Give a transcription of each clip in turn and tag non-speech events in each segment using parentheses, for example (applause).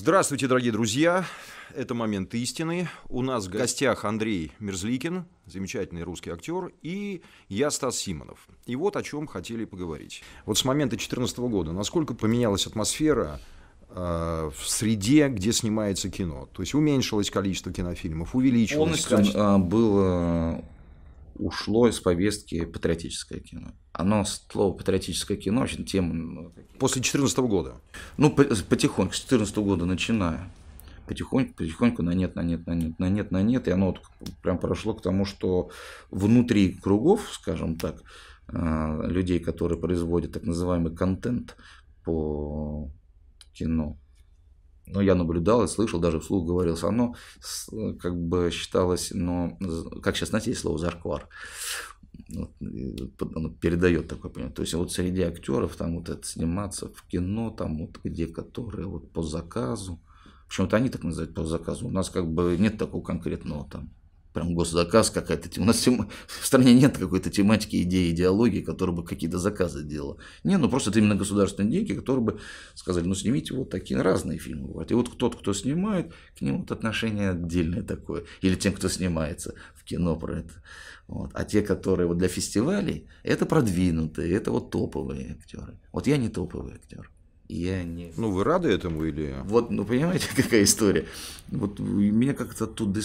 Здравствуйте, дорогие друзья. Это «Момент истины». У нас в гостях Андрей Мерзликин, замечательный русский актер, и я, Стас Симонов. И вот о чем хотели поговорить. Вот с момента 2014 года насколько поменялась атмосфера э, в среде, где снимается кино. То есть уменьшилось количество кинофильмов, увеличилось. Полностью количество... А, было ушло из повестки патриотическое кино. Оно, слово патриотическое кино, очень тема... Ну, После 2014 года? Ну, потихоньку, с 2014 года начиная. Потихоньку, потихоньку на нет, на нет, на нет, на нет, на нет. И оно вот прям прошло к тому, что внутри кругов, скажем так, э, людей, которые производят так называемый контент по кино, ну, я наблюдал и слышал, даже вслух говорил, что оно как бы считалось, ну, как сейчас знаете слово «зарквар», вот, он передает такое понимание. То есть вот среди актеров там вот это сниматься в кино, там вот где которые вот по заказу, почему-то они так называют по заказу, у нас как бы нет такого конкретного там прям госзаказ какая-то. У нас в стране нет какой-то тематики, идеи, идеологии, которая бы какие-то заказы делала. Не, ну просто это именно государственные деньги, которые бы сказали, ну снимите вот такие разные фильмы. Бывают. И вот тот, кто снимает, к ним вот отношение отдельное такое. Или тем, кто снимается в кино про это. Вот. А те, которые вот для фестивалей, это продвинутые, это вот топовые актеры. Вот я не топовый актер я не... Ну, вы рады этому или... Вот, ну, понимаете, (laughs) какая история? Вот меня как-то тут...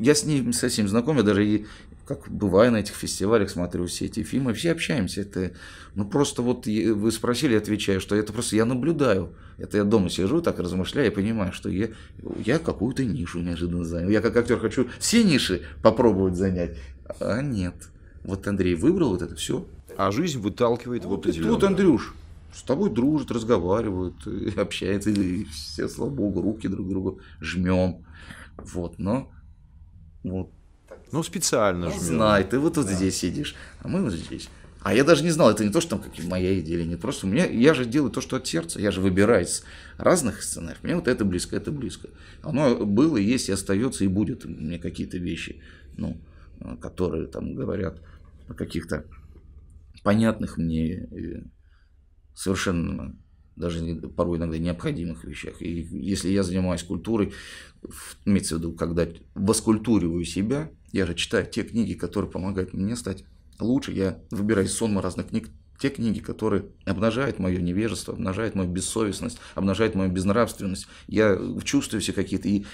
Я с ним совсем знаком, я даже и как бываю на этих фестивалях, смотрю все эти фильмы, все общаемся. Это, ну, просто вот вы спросили, отвечаю, что это просто я наблюдаю. Это я дома сижу, так размышляю, я понимаю, что я, я какую-то нишу неожиданно занял. Я как актер хочу все ниши попробовать занять, а нет. Вот Андрей выбрал вот это все. А жизнь выталкивает вот, вот эти. Вот, Андрюш, с тобой дружат, разговаривают, (laughs) общаются, и все, слава богу, руки друг другу жмем. Вот, но вот. Ну, специально ну, жмем. Знай, ты вот, вот да. здесь сидишь, а мы вот здесь. А я даже не знал, это не то, что там какие моя идея или нет. Просто у меня, я же делаю то, что от сердца. Я же выбираю из разных сценариев. Мне вот это близко, это близко. Оно было, есть и остается, и будет. Мне какие-то вещи, ну, э, которые там говорят о каких-то понятных мне э, совершенно даже порой иногда необходимых вещах. И если я занимаюсь культурой, имеется в виду, когда воскультуриваю себя, я же читаю те книги, которые помогают мне стать лучше. Я выбираю из сонма разных книг те книги, которые обнажают мое невежество, обнажают мою бессовестность, обнажают мою безнравственность. Я чувствую все какие-то и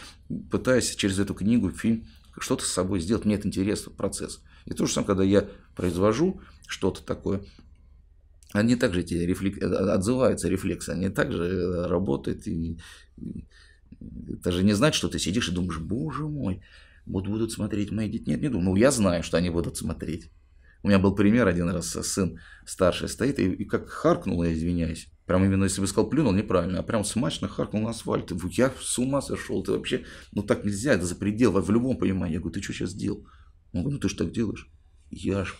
пытаюсь через эту книгу, фильм, что-то с собой сделать. Мне это интересно, процесс. И то же самое, когда я произвожу что-то такое, они также эти рефлек... Э, э, отзываются рефлексы, они также э, работают. И... Это же не значит, что ты сидишь и думаешь, боже мой, вот будут смотреть мои дети. Нет, не думаю. Ну, я знаю, что они будут смотреть. У меня был пример один раз, сын старший стоит и, и как харкнул, я извиняюсь. Прям именно, если бы сказал, плюнул неправильно, а прям смачно харкнул на асфальт. Я с ума сошел, ты вообще, ну так нельзя, это за предел, в любом понимании. Я говорю, ты что сейчас сделал? Он говорит, ну ты же так делаешь. Я аж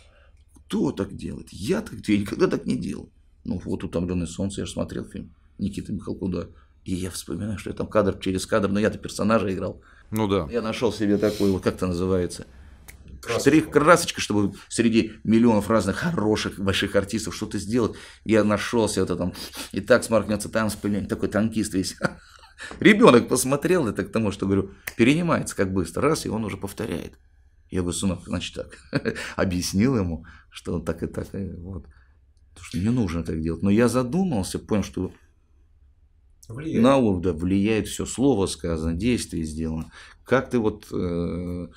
кто так делает? Я так делаю, я никогда так не делал. Ну вот «Утомленное солнце», я же смотрел фильм Никиты Михалкуда. И я вспоминаю, что я там кадр через кадр, но я-то персонажа играл. Ну да. Я нашел себе такой, вот как это называется, красочка. штрих, красочка, чтобы среди миллионов разных хороших, больших артистов что-то сделать. Я нашелся это там, и так сморкнется, там спыльнет, такой танкист весь. (laughs) Ребенок посмотрел это к тому, что, говорю, перенимается как быстро, раз, и он уже повторяет. Я говорю, сынок, значит так. (laughs) Объяснил ему, что он так и так. И вот. Потому что не нужно так делать. Но я задумался, понял, что влияет. на уровень влияет все. Слово сказано, действие сделано. Как ты вот... Э,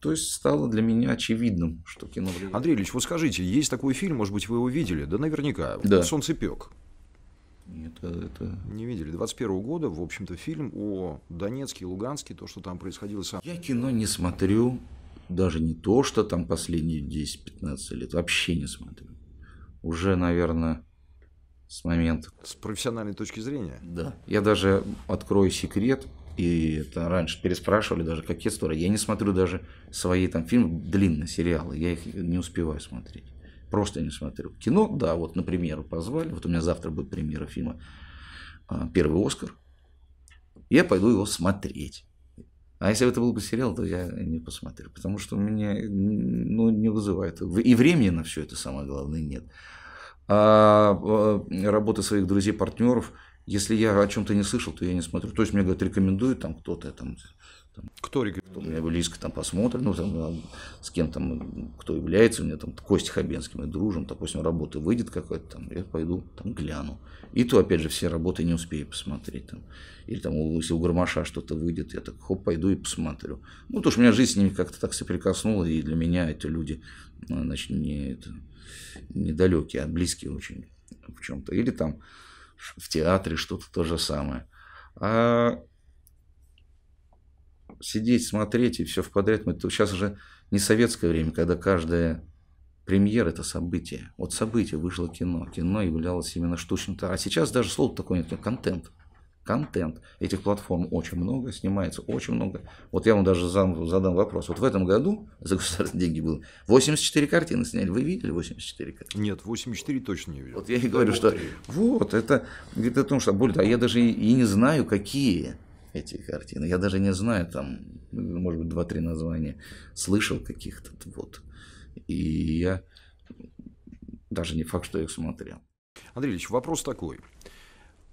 то есть стало для меня очевидным, что кино влияет. Андрей Ильич, вот скажите, есть такой фильм, может быть, вы его видели? Да наверняка. Да. «Солнцепек» это, это... Не видели. 21 года, в общем-то, фильм о Донецке и Луганске, то, что там происходило. Сам... Я кино не смотрю, даже не то, что там последние 10-15 лет, вообще не смотрю. Уже, наверное, с момента... С профессиональной точки зрения? Да. Я даже открою секрет, и это раньше переспрашивали даже, какие истории. Я не смотрю даже свои там фильмы, длинные сериалы, я их не успеваю смотреть просто не смотрю. Кино, да, вот например позвали, вот у меня завтра будет премьера фильма а, «Первый Оскар», я пойду его смотреть. А если это был бы сериал, то я не посмотрю, потому что у меня ну, не вызывает. И времени на все это самое главное нет. А, а работы своих друзей, партнеров, если я о чем-то не слышал, то я не смотрю. То есть мне говорят, рекомендует там кто-то там там, кто рекомендует? У меня близко там посмотрим, ну, там, а, с кем там, кто является, у меня там Костя Хабенский, мы дружим, допустим, работа выйдет какая-то, там, я пойду, там, гляну. И то, опять же, все работы не успею посмотреть. Там. Или там, если у Гармаша что-то выйдет, я так, хоп, пойду и посмотрю. Ну, то что у меня жизнь с ними как-то так соприкоснула, и для меня эти люди, ну, значит, не, это, недалекие, а близкие очень в чем-то. Или там в театре что-то то же самое. А сидеть, смотреть и все в подряд. Мы, сейчас уже не советское время, когда каждая премьера – это событие. Вот событие, вышло кино. Кино являлось именно штучным. А сейчас даже слово такое нет, контент. Контент. Этих платформ очень много, снимается очень много. Вот я вам даже зам, задам вопрос. Вот в этом году (laughs) за государственные деньги было 84 картины сняли. Вы видели 84 картины? Нет, 84 точно не видел. Вот я и говорю, да, ну, что вот, это говорит о том, что а более а я даже и, и не знаю, какие эти картины. Я даже не знаю, там, ну, может быть, два-три названия слышал каких-то, вот. И я даже не факт, что их смотрел. Андрей Ильич, вопрос такой.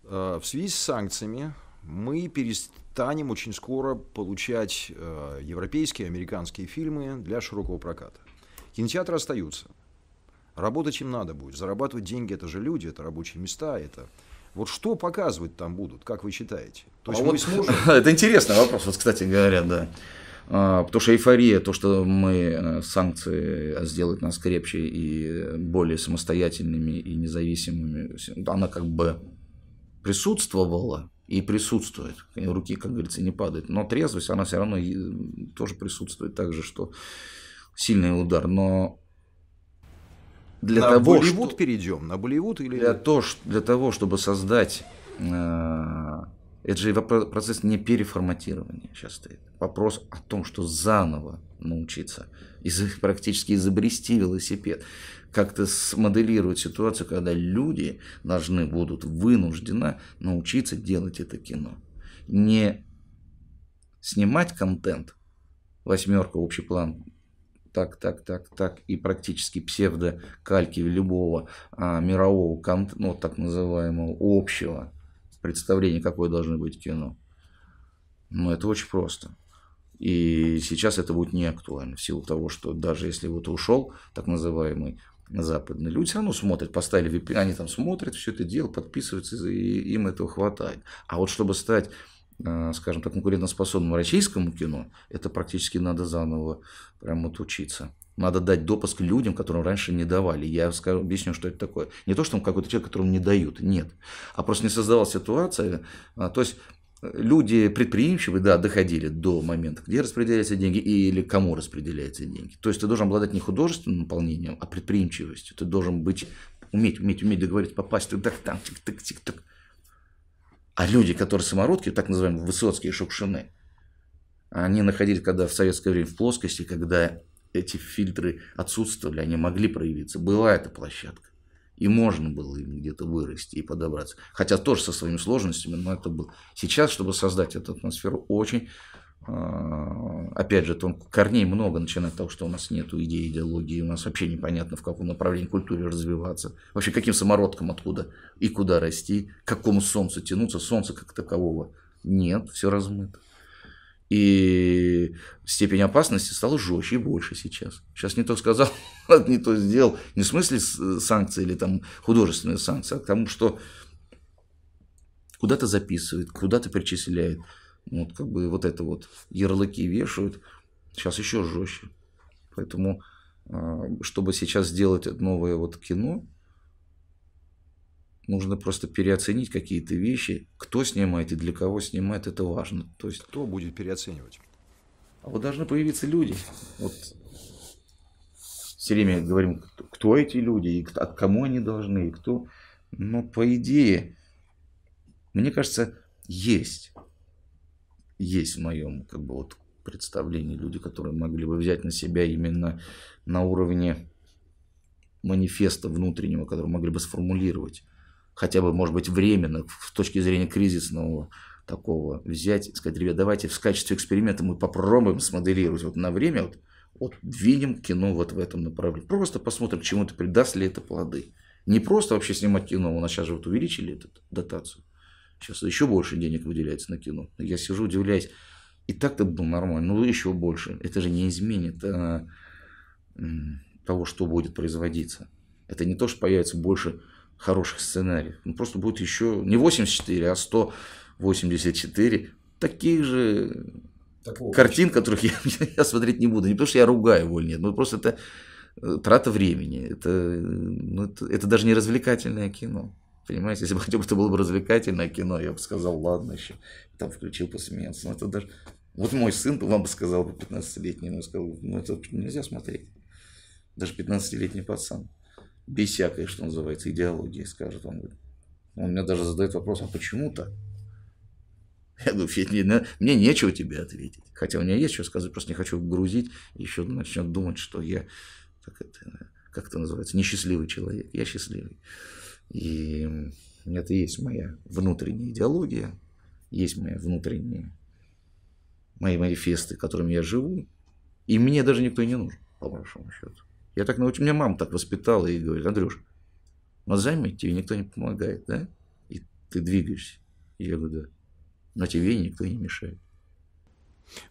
Э, в связи с санкциями мы перестанем очень скоро получать э, европейские, американские фильмы для широкого проката. Кинотеатры остаются. Работать им надо будет. Зарабатывать деньги – это же люди, это рабочие места, это... Вот что показывать там будут, как вы считаете? То а мы вот, с мужем... (laughs) Это интересный вопрос, вот, кстати говоря, да. А, потому что эйфория, то, что мы э, санкции сделают нас крепче и более самостоятельными и независимыми, ну, она как бы присутствовала и присутствует. Руки, как говорится, не падают. Но трезвость, она все равно э, тоже присутствует так же, что сильный удар. Но для на того, Болливуд что... перейдем, на Болливуд или... Для, то, для того, чтобы создать э, это же процесс не переформатирования сейчас стоит. Вопрос о том, что заново научиться, из (laughs) практически изобрести велосипед, как-то смоделировать ситуацию, когда люди должны будут вынужденно научиться делать это кино. Не снимать контент, восьмерка, общий план, так, так, так, так, и практически псевдокальки любого а, мирового контента, ну, так называемого общего – представление, какое должно быть кино. Но ну, это очень просто. И сейчас это будет не актуально, в силу того, что даже если вот ушел так называемый западный, люди все равно смотрят, поставили VPN, они там смотрят все это дело, подписываются, и им этого хватает. А вот чтобы стать э, скажем так, конкурентоспособному российскому кино, это практически надо заново прям вот учиться. Надо дать допуск людям, которым раньше не давали. Я скажу, объясню, что это такое. Не то, что он какой-то человек, которому не дают, нет. А просто не создавалась ситуация. А, то есть э, люди предприимчивые, да, доходили до момента, где распределяются деньги или кому распределяются деньги. То есть ты должен обладать не художественным наполнением, а предприимчивостью. Ты должен быть, уметь, уметь, уметь договорить, попасть туда, там, тик-так, тик-так. А люди, которые самородки, так называемые высоцкие шукшины, они находились когда в советское время в плоскости, когда эти фильтры отсутствовали, они могли проявиться. Была эта площадка. И можно было им где-то вырасти и подобраться. Хотя тоже со своими сложностями, но это было. Сейчас, чтобы создать эту атмосферу, очень а, опять же, тонко, корней много, начиная от того, что у нас нет идеи, идеологии, у нас вообще непонятно, в каком направлении культуре развиваться, вообще каким самородком откуда и куда расти, к какому солнцу тянуться, солнца как такового нет, все размыто. И степень опасности стала жестче и больше сейчас. Сейчас не то сказал, (laughs) не то сделал. Не в смысле э, санкции или там художественные санкции, а к тому, что куда-то записывает, куда-то перечисляет, Вот как бы вот это вот ярлыки вешают. Сейчас еще жестче. Поэтому, а, чтобы сейчас сделать новое вот кино, нужно просто переоценить какие-то вещи. Кто снимает и для кого снимает, это важно. То есть... Кто будет переоценивать? А вот должны появиться люди. Вот все время говорим, кто эти люди, и от кому они должны, и кто. Но по идее, мне кажется, есть. Есть в моем как бы, вот, представлении люди, которые могли бы взять на себя именно на уровне манифеста внутреннего, который могли бы сформулировать хотя бы, может быть, временно, с точки зрения кризисного такого взять и сказать, ребят, давайте в качестве эксперимента мы попробуем смоделировать вот на время, вот, вот видим кино вот в этом направлении. Просто посмотрим, чему это придаст ли это плоды. Не просто вообще снимать кино, у нас сейчас же вот увеличили эту дотацию. Сейчас еще больше денег выделяется на кино. Я сижу, удивляюсь. И так-то было нормально, но ну, еще больше. Это же не изменит а, того, что будет производиться. Это не то, что появится больше хороших сценариев. Ну, просто будет еще не 84, а 100 84 таких же Такого картин, которых я, (laughs) я смотреть не буду. Не потому что я ругаю его нет, но просто это э, трата времени. Это, э, ну, это, это даже не развлекательное кино. Понимаете, если бы хотя бы это было бы развлекательное кино, я бы сказал, ладно, еще там включил, посмеялся. Но ну, это даже... Вот мой сын вам бы сказал, 15-летний, ему сказал, ну это нельзя смотреть. Даже 15-летний пацан. Без всякой, что называется, идеологии, скажет он. Он мне даже задает вопрос, а почему так? Я говорю, мне нечего тебе ответить. Хотя у меня есть что сказать, просто не хочу грузить. Еще начнет думать, что я, как это, как это называется, несчастливый человек. Я счастливый. И это есть моя внутренняя идеология, есть мои внутренние, мои манифесты, которыми я живу. И мне даже никто не нужен, по большому счету. Я так научил, меня мама так воспитала и говорит, Андрюш, вот заметь, тебе никто не помогает, да? И ты двигаешься. И я говорю, да но тебе никто не мешает.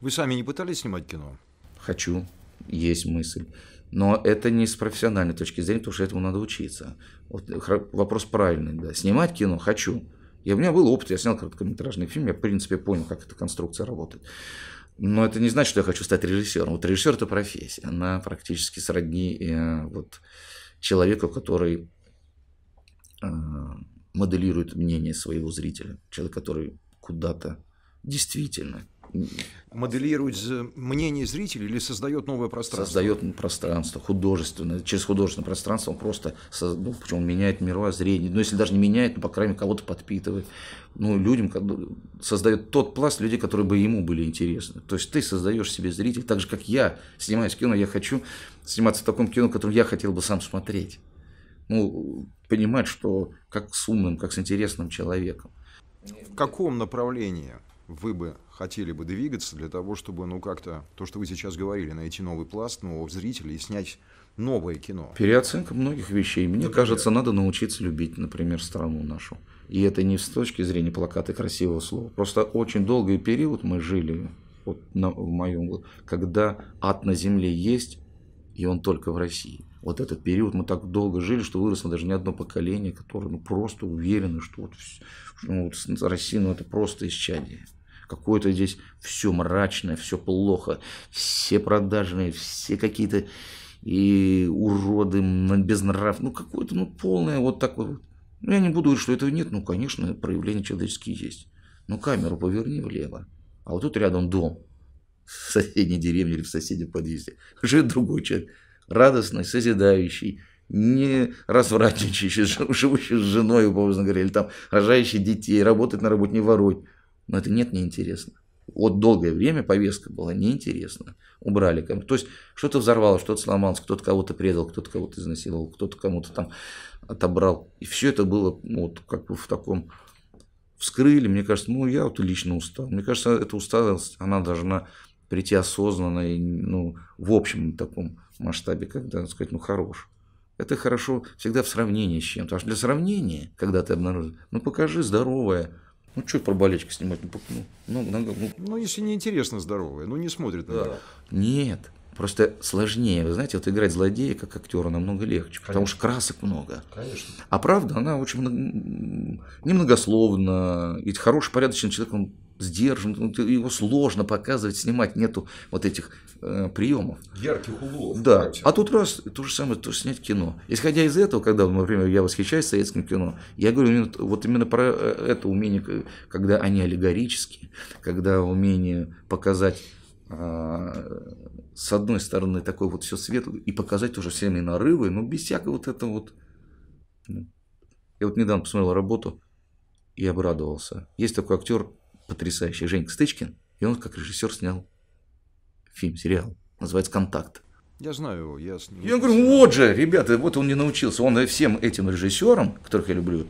Вы сами не пытались снимать кино? Хочу, есть мысль. Но это не с профессиональной точки зрения, потому что этому надо учиться. Вот вопрос правильный, да. Снимать кино хочу. И у меня был опыт, я снял короткометражный фильм, я, в принципе, понял, как эта конструкция работает. Но это не значит, что я хочу стать режиссером. Вот режиссер – это профессия. Она практически сродни э, вот, человеку, который э, моделирует мнение своего зрителя. Человек, который куда-то. Действительно. Моделирует мнение зрителей или создает новое пространство? Создает пространство художественное. Через художественное пространство он просто ну, почему он меняет мировоззрение. но ну, если даже не меняет, ну, по крайней мере, кого-то подпитывает. Ну, людям создает тот пласт людей, которые бы ему были интересны. То есть ты создаешь себе зрителя, так же, как я снимаюсь кино, я хочу сниматься в таком кино, которое я хотел бы сам смотреть. Ну, понимать, что как с умным, как с интересным человеком. В э, каком направлении вы бы хотели бы двигаться для того, чтобы, ну, как-то, то, что вы сейчас говорили, найти новый пласт, нового зрителя и снять новое кино? Переоценка многих вещей. Мне например. кажется, надо научиться любить, например, страну нашу. И это не с точки зрения плаката красивого слова. Просто очень долгий период мы жили, вот на, в моем, когда ад на земле есть, и он только в России вот этот период мы так долго жили, что выросло даже не одно поколение, которое ну, просто уверено, что вот, что, ну, вот Россия ну, это просто исчадие. Какое-то здесь все мрачное, все плохо, все продажные, все какие-то и уроды, безнрав, ну какое-то ну, полное вот такое. Ну, я не буду говорить, что этого нет, ну, конечно, проявления человеческие есть. Ну камеру поверни влево, а вот тут рядом дом в соседней деревне или в соседнем подъезде. Живет другой человек радостный, созидающий, не развратничающий, (laughs) живущий с женой, образно говоря, или там рожающий детей, работать на работе, не вороть. Но это нет, неинтересно. Вот долгое время повестка была неинтересна. Убрали. То есть что-то взорвалось, что-то сломалось, кто-то кого-то предал, кто-то кого-то изнасиловал, кто-то кому-то там отобрал. И все это было ну, вот как бы в таком вскрыли. Мне кажется, ну я вот лично устал. Мне кажется, эта усталость, она должна прийти осознанно и ну, в общем таком масштабе, когда, так сказать, ну, хорош. Это хорошо всегда в сравнении с чем-то. Аж для сравнения, когда ты обнаружишь, ну, покажи здоровое, ну, что про болельщика снимать? Ну, ну, ну, ну, ну. ну, если неинтересно здоровое, ну, не смотрит на да. Нет, Просто сложнее, вы знаете, вот играть злодея как актера намного легче, Конечно. потому что красок много. Конечно. А правда, она очень много, немногословна, ведь хороший, порядочный человек, он сдержан, ну, его сложно показывать, снимать, нету вот этих Э, приемов. Ярких углов. Да. Короче. А тут раз то же самое, то же снять кино. Исходя из этого, когда, например, я восхищаюсь советским кино, я говорю именно, вот именно про э, это умение, когда они аллегорические, когда умение показать а, с одной стороны такой вот все свет и показать тоже всеми нарывы, но ну, без всякого вот этого вот. Ну. Я вот недавно посмотрел работу и обрадовался. Есть такой актер потрясающий, Женька Стычкин, и он как режиссер снял фильм, сериал. Называется «Контакт». Я знаю его, я... Я говорю, вот же, ребята, вот он не научился. Он всем этим режиссерам, которых я люблю,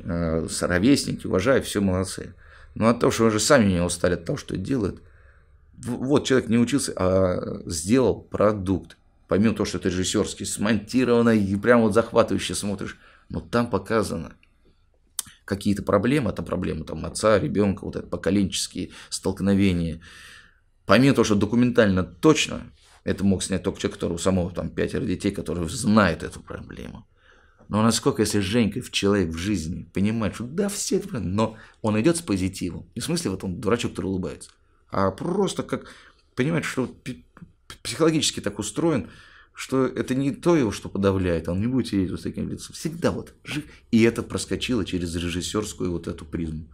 э, соровесники, уважаю, все молодцы. Но от того, что уже сами не устали от того, что делают, вот человек не учился, а сделал продукт. Помимо того, что это режиссерский, смонтированно и прям вот захватывающе смотришь. Но там показано какие-то проблемы, а там проблемы там, отца, ребенка, вот это поколенческие столкновения – помимо того, что документально точно, это мог снять только человек, у самого там пятеро детей, которые знают эту проблему. Но насколько, если Женька, в человек в жизни, понимает, что да, все это но он идет с позитивом. Не в смысле вот он дурачок, который улыбается, а просто как понимает, что психологически так устроен, что это не то его, что подавляет, он не будет сидеть вот с таким лицом. Всегда вот. И это проскочило через режиссерскую вот эту призму.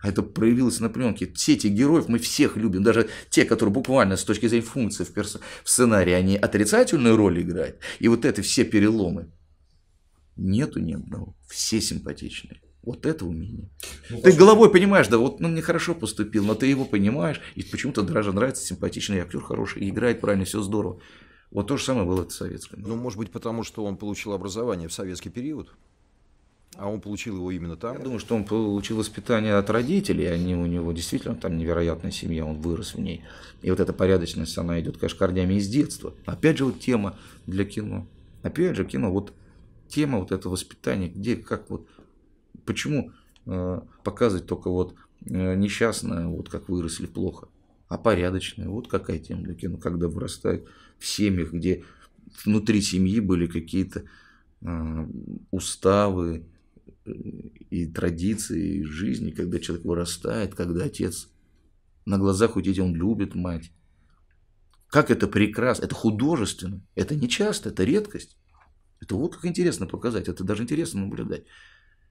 А это проявилось на пленке. Все эти героев мы всех любим. Даже те, которые буквально с точки зрения функции в, перс... в сценарии, они отрицательную роль играют. И вот это все переломы. Нету ни одного. Все симпатичные. Вот это умение. Ну, ты головой понимаешь, да, вот он ну, мне хорошо поступил, но ты его понимаешь, и почему-то даже нравится, симпатичный актер, хороший, играет правильно, все здорово. Вот то же самое было в советском. Ну, может быть, потому что он получил образование в советский период. А он получил его именно там? Я думаю, что он получил воспитание от родителей, они у него действительно там невероятная семья, он вырос в ней. И вот эта порядочность, она идет, конечно, корнями из детства. Опять же, вот тема для кино. Опять же, кино, вот тема вот этого воспитания, где, как вот, почему э, показывать только вот э, несчастное, вот как выросли плохо, а порядочное, вот какая тема для кино, когда вырастают в семьях, где внутри семьи были какие-то э, уставы, Э, и традиции, и жизни, когда человек вырастает, когда отец на глазах у детей, он любит мать. Как это прекрасно, это художественно, это не часто, это редкость. Это вот как интересно показать, это даже интересно наблюдать.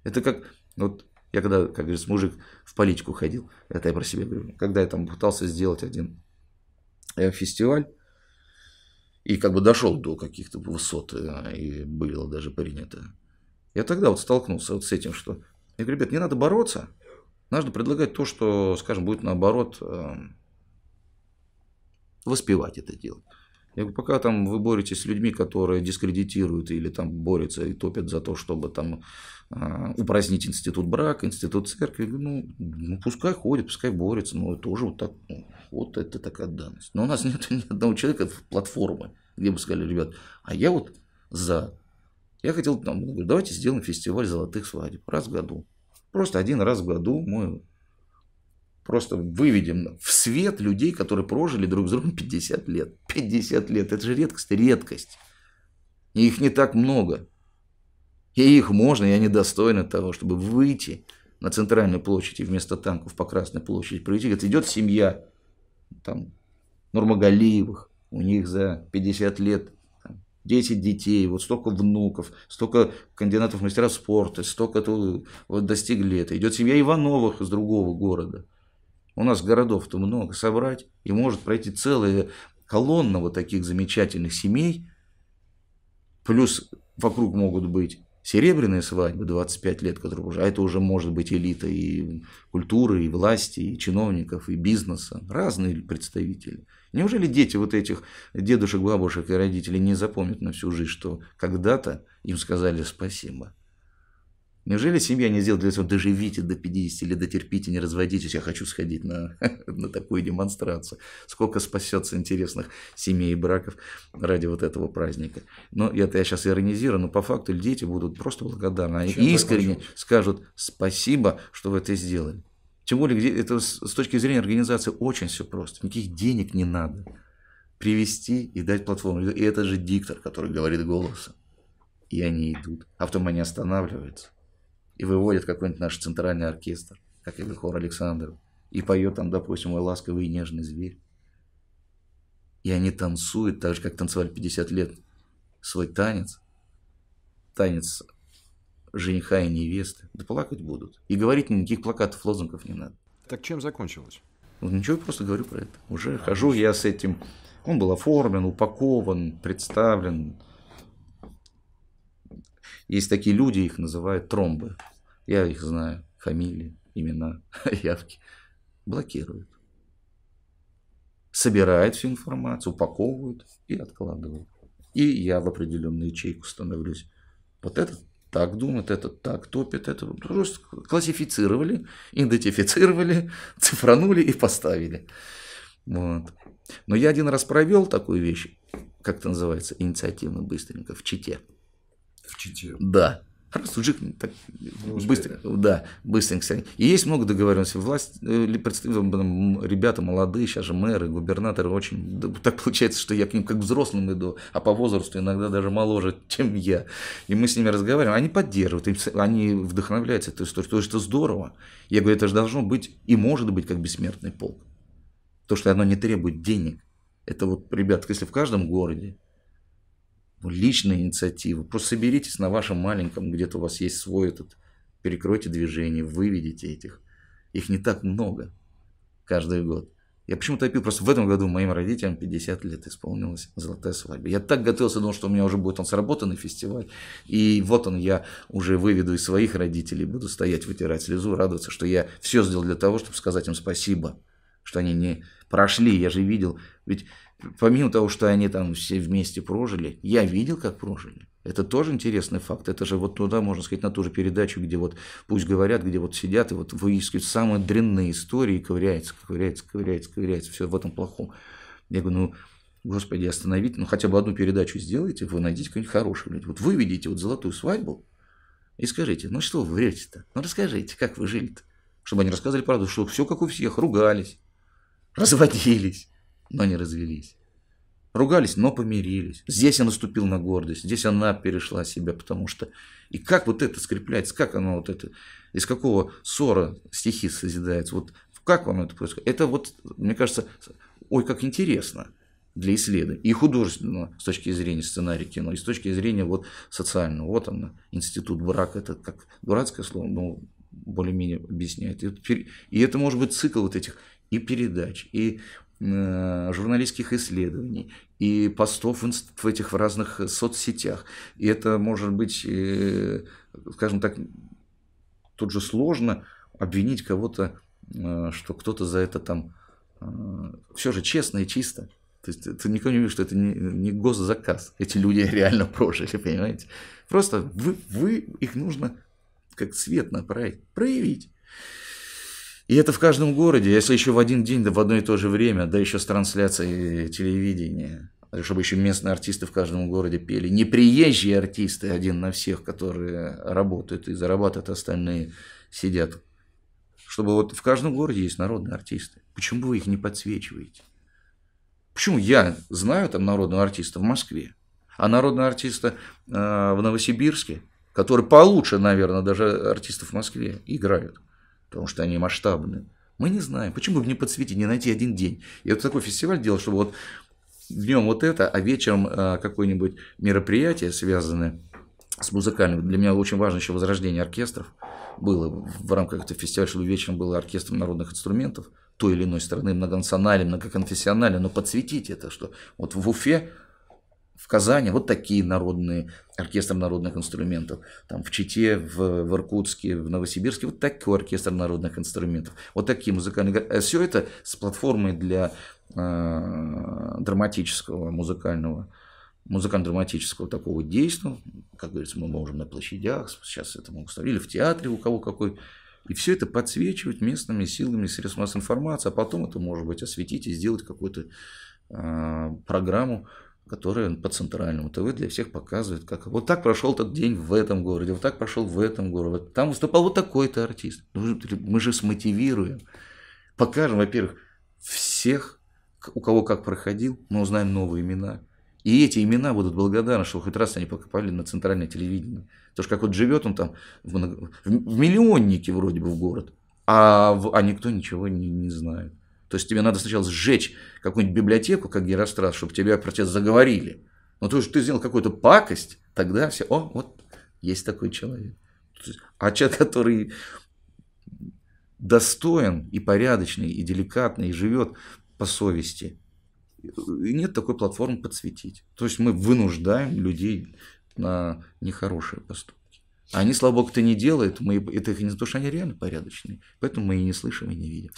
Это как, вот я когда, как говорится, мужик в политику ходил, это я про себя говорю, когда я там пытался сделать один э, фестиваль, и как бы дошел до каких-то высот, э, и было даже принято я тогда вот столкнулся вот с этим, что я говорю, ребят, не надо бороться, надо предлагать то, что, скажем, будет наоборот эм, воспевать это дело. Я говорю, пока там вы боретесь с людьми, которые дискредитируют или там борются и топят за то, чтобы там э, упразднить институт брака, институт церкви, я говорю, ну, ну пускай ходят, пускай борются, но это уже вот так, ну, вот это такая данность. Но у нас (laughs) нет ни одного человека платформы, где бы сказали, ребят, а я вот за я хотел, там, говорю, давайте сделаем фестиваль золотых свадеб раз в году. Просто один раз в году мы просто выведем в свет людей, которые прожили друг с другом 50 лет. 50 лет, это же редкость, редкость. И их не так много. И их можно, и они достойны того, чтобы выйти на центральную площадь и вместо танков по Красной площади пройти. Говорит, идет семья там, Нурмагалиевых, у них за 50 лет 10 детей, вот столько внуков, столько кандидатов в мастера спорта, столько -то, вот достигли это. Идет семья Ивановых из другого города. У нас городов-то много, собрать, и может пройти целая колонна вот таких замечательных семей, плюс вокруг могут быть серебряные свадьбы 25 лет, которые уже, а это уже может быть элита и культуры, и власти, и чиновников, и бизнеса, разные представители. Неужели дети вот этих дедушек, бабушек и родителей не запомнят на всю жизнь, что когда-то им сказали спасибо? Неужели семья не сделала для этого «доживите до 50 или дотерпите, не разводитесь, я хочу сходить на, (laughs) на такую демонстрацию». Сколько спасется интересных семей и браков ради вот этого праздника. Но это я сейчас иронизирую, но по факту дети будут просто благодарны. Они Чем искренне закончилось? скажут «спасибо, что вы это сделали». Тем более, где это с точки зрения организации очень все просто. Никаких денег не надо. Привести и дать платформу. И это же диктор, который говорит голосом. И они идут. А потом они останавливаются. И выводят какой-нибудь наш центральный оркестр, как или хор Александров. И поет там, допустим, мой ласковый и нежный зверь. И они танцуют так же, как танцевали 50 лет свой танец. Танец жениха и невесты. Да плакать будут. И говорить никаких плакатов, лозунгов не надо. Так чем закончилось? Ну ничего, просто говорю про это. Уже а хожу я с этим. Он был оформлен, упакован, представлен. Есть такие люди, их называют тромбы. Я их знаю, фамилии, имена, (laughs) явки. Блокируют. Собирают всю информацию, упаковывают и откладывают. И я в определенную ячейку становлюсь. Вот этот так думает, этот так топит, это ну, просто классифицировали, идентифицировали, (laughs) цифранули и поставили. Вот. Но я один раз провел такую вещь, как это называется, инициативно быстренько, в Чите. В Чите. Да. Суджик так ну, быстро, да, быстренько. И есть много договоренностей. Власть, э, ребята молодые, сейчас же мэры, губернаторы очень... Так получается, что я к ним как взрослым иду, а по возрасту иногда даже моложе, (laughs) чем я. И мы с ними разговариваем, они поддерживают, они вдохновляются этой историей. То есть это здорово. Я говорю, это же должно быть и может быть как бессмертный полк. То, что оно не требует денег. Это вот, ребят, если в каждом городе личная инициатива. Просто соберитесь на вашем маленьком, где-то у вас есть свой этот, перекройте движение, выведите этих. Их не так много каждый год. Я почему-то опил, просто в этом году моим родителям 50 лет исполнилось золотая свадьба. Я так готовился, думал, что у меня уже будет он сработанный фестиваль. И вот он, я уже выведу из своих родителей, буду стоять, вытирать слезу, радоваться, что я все сделал для того, чтобы сказать им спасибо, что они не прошли. Я же видел, ведь помимо того, что они там все вместе прожили, я видел, как прожили. Это тоже интересный факт. Это же вот туда, можно сказать, на ту же передачу, где вот пусть говорят, где вот сидят и вот выискивают самые дрянные истории и ковыряется, ковыряется, ковыряется, ковыряется. Все в этом плохом. Я говорю, ну, господи, остановите, ну хотя бы одну передачу сделайте, вы найдите какую-нибудь блядь. Вот выведите вот золотую свадьбу и скажите, ну что вы врете-то? Ну расскажите, как вы жили-то? Чтобы они рассказали правду, что все как у всех, ругались, разводились но не развелись. Ругались, но помирились. Здесь я наступил на гордость, здесь она перешла себя, потому что... И как вот это скрепляется, как оно вот это... Из какого ссора стихи созидается, вот как вам это происходит? Это вот, мне кажется, ой, как интересно для исследований. И художественно с точки зрения сценария кино, и с точки зрения вот социального. Вот он, институт брака, это как дурацкое слово, но более-менее объясняет. и это может быть цикл вот этих и передач, и Э, журналистских исследований и постов в этих в разных соцсетях. И это может быть, э, скажем так, тут же сложно обвинить кого-то, э, что кто-то за это там... Все же честно и чисто. То есть ты никто не видишь, что это не, не госзаказ. Эти люди (laughs) реально прожили, понимаете? Просто вы, вы их нужно как свет направить, проявить. И это в каждом городе, если еще в один день, да в одно и то же время, да еще с трансляцией телевидения, чтобы еще местные артисты в каждом городе пели. Не приезжие артисты один на всех, которые работают и зарабатывают, а остальные сидят. Чтобы вот в каждом городе есть народные артисты. Почему вы их не подсвечиваете? Почему я знаю там народного артиста в Москве, а народного артиста э, в Новосибирске, который получше, наверное, даже артистов в Москве играют? потому что они масштабны. Мы не знаем, почему бы мне подсветить, не найти один день. И вот такой фестиваль делал, чтобы вот днем вот это, а вечером а, какое-нибудь мероприятие, связанное с музыкальным. Для меня очень важно еще возрождение оркестров было в рамках этого фестиваля, чтобы вечером было оркестром народных инструментов той или иной страны, многонациональный, многоконфессиональный, но подсветить это, что вот в Уфе в Казани вот такие народные, оркестр народных инструментов. Там в Чите, в, в Иркутске, в Новосибирске вот такой оркестр народных инструментов. Вот такие музыкальные... Э, все это с платформой для э, драматического музыкального музыкально-драматического такого действия, как говорится, мы можем на площадях, сейчас это могут ставить, или в театре у кого какой, и все это подсвечивать местными силами средств массовой информации, а потом это, может быть, осветить и сделать какую-то э, программу которые по центральному ТВ для всех показывает, как вот так прошел этот день в этом городе, вот так прошел в этом городе, там выступал вот такой-то артист. Ну, мы же смотивируем, покажем, во-первых, всех, у кого как проходил, мы узнаем новые имена. И эти имена будут благодарны, что хоть раз они покопали на центральное телевидение. Потому что как вот живет он там в, в миллионнике вроде бы в город, а, в... а никто ничего не, не знает. То есть тебе надо сначала сжечь какую-нибудь библиотеку, как Герострат, чтобы тебя про тебя заговорили. Но то, что ты сделал какую-то пакость, тогда все, о, вот есть такой человек. А человек, который достоин и порядочный, и деликатный, и живет по совести, и нет такой платформы подсветить. То есть мы вынуждаем людей на нехорошие поступки. А они, слава богу, это не делают, мы, это их не то, что они реально порядочные, поэтому мы и не слышим, и не видим.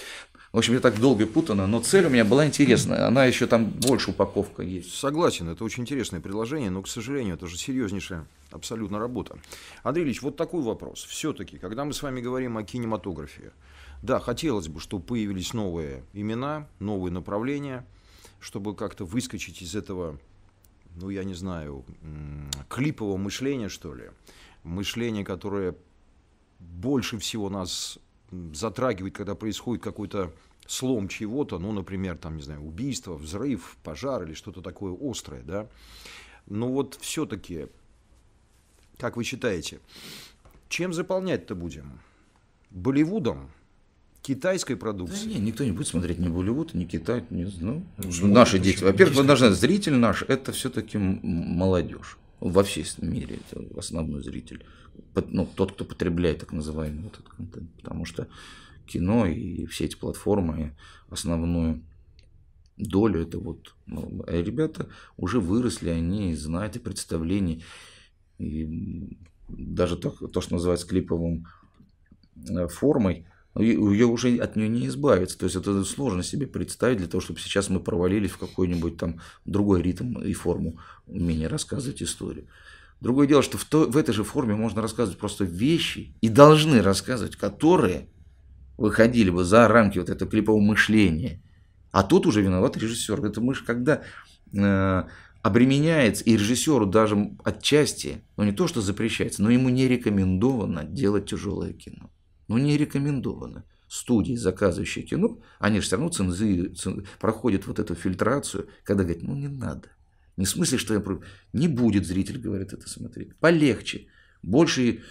В общем, я так долго путано, но цель у меня была интересная. Она еще там больше упаковка есть. Согласен, это очень интересное предложение, но, к сожалению, это же серьезнейшая абсолютно работа. Андрей Ильич, вот такой вопрос. Все-таки, когда мы с вами говорим о кинематографии, да, хотелось бы, чтобы появились новые имена, новые направления, чтобы как-то выскочить из этого, ну, я не знаю, клипового мышления, что ли, мышления, которое больше всего нас затрагивает, когда происходит какой-то слом чего-то, ну, например, там, не знаю, убийство, взрыв, пожар или что-то такое острое, да. Но вот все-таки, как вы считаете, чем заполнять-то будем? Болливудом? китайской продукции. Да нет, никто не будет смотреть ни Болливуд, ни Китай, Не ну, ну наши дети. Во-первых, мы должны зритель наш это все-таки молодежь во всей мире, это основной зритель, ну, тот, кто потребляет так называемый этот контент. Потому что кино и все эти платформы основную долю это вот ну, а ребята уже выросли, они знают и представление. И даже то, то что называется клиповым э, формой, ее ну, уже от нее не избавиться. То есть это сложно себе представить для того, чтобы сейчас мы провалились в какой-нибудь там другой ритм и форму умения рассказывать историю. Другое дело, что в, то, в этой же форме можно рассказывать просто вещи и должны рассказывать, которые выходили бы за рамки вот этого клипового мышления. А тут уже виноват режиссер. Это мышь, когда э, обременяется, и режиссеру даже отчасти, ну не то, что запрещается, но ему не рекомендовано делать тяжелое кино. Ну не рекомендовано. Студии, заказывающие кино, они же все равно цензы, цен, проходят вот эту фильтрацию, когда говорят, ну не надо. Не в смысле, что я... Не будет зритель, говорит, это смотреть. Полегче. Больше,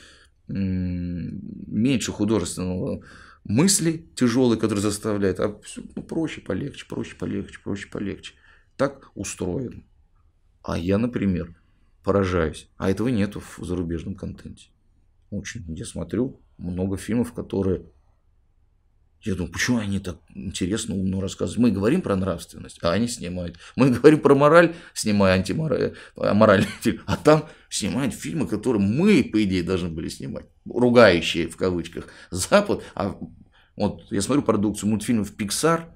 меньше художественного мысли тяжелый, который заставляет а все ну, проще, полегче, проще, полегче, проще, полегче. Так устроен А я, например, поражаюсь. А этого нету в зарубежном контенте. Очень. Я смотрю много фильмов, которые я думаю, почему они так интересно, умно рассказывают? Мы говорим про нравственность, а они снимают. Мы (laughs) говорим про мораль, снимая антимораль, э, (laughs) а там снимают фильмы, которые мы, по идее, должны были снимать. Ругающие, в кавычках, (laughs) Запад. А вот я смотрю продукцию мультфильмов Pixar,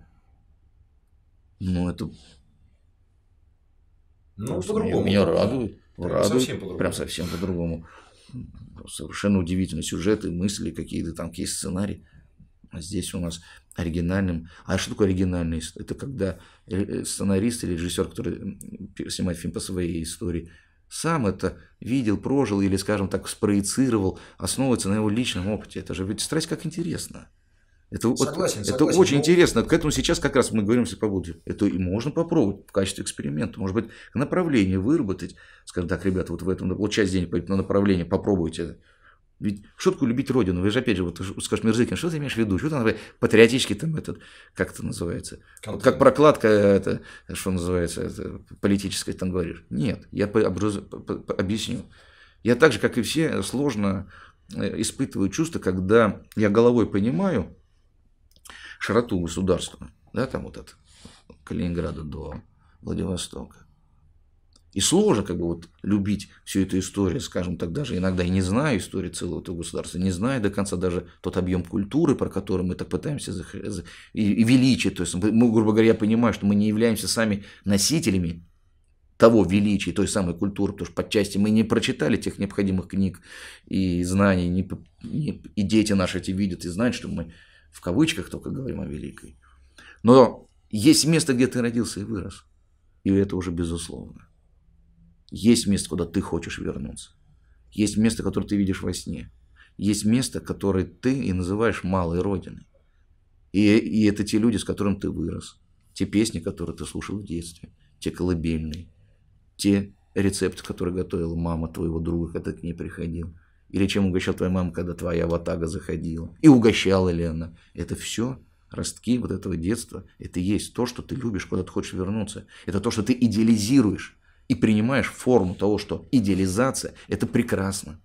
ну это... Ну, по-другому. Меня, радует. Прям радует. совсем по-другому. Прям совсем по-другому. Совершенно удивительные сюжеты, мысли, какие-то там какие сценарии. А здесь у нас оригинальным. А что такое оригинальный? Это когда э, э, сценарист или режиссер, который снимает фильм по своей истории, сам это видел, прожил или, скажем так, спроецировал, основывается на его личном опыте. Это же ведь страсть как интересно. Это, согласен, вот, согласен, это очень ну, интересно. К этому сейчас как раз мы говорим, если побудем. Это и можно попробовать в качестве эксперимента. Может быть, направление выработать. Скажем так, ребята, вот в этом, вот часть денег пойдет на направление, попробуйте ведь шутку любить родину. Вы же опять же, вот скажешь, Мерзыкин, что ты имеешь в виду? Что там патриотически там этот, как это называется? Как, вот как прокладка, это, что называется, это, политическая там говоришь. Нет, я по, образ, по, по, объясню. Я так же, как и все, сложно э, испытываю чувство, когда я головой понимаю широту государства, да, там вот от Калининграда до Владивостока. И сложно как бы вот любить всю эту историю, скажем так, даже иногда и не знаю истории целого этого государства, не знаю до конца даже тот объем культуры, про который мы так пытаемся зах... и, и величие. То есть мы, грубо говоря, я понимаю, что мы не являемся сами носителями того величия, той самой культуры, потому что подчасти мы не прочитали тех необходимых книг и знаний, не, не, и дети наши эти видят и знают, что мы в кавычках только говорим о великой. Но есть место, где ты родился и вырос, и это уже безусловно. Есть место, куда ты хочешь вернуться. Есть место, которое ты видишь во сне. Есть место, которое ты и называешь малой родиной. И, и это те люди, с которыми ты вырос. Те песни, которые ты слушал в детстве. Те колыбельные. Те рецепты, которые готовила мама твоего друга, когда ты к ней приходил. Или чем угощал твоя мама, когда твоя ватага заходила. И угощала ли она. Это все ростки вот этого детства. Это и есть то, что ты любишь, куда ты хочешь вернуться. Это то, что ты идеализируешь и принимаешь форму того, что идеализация – это прекрасно.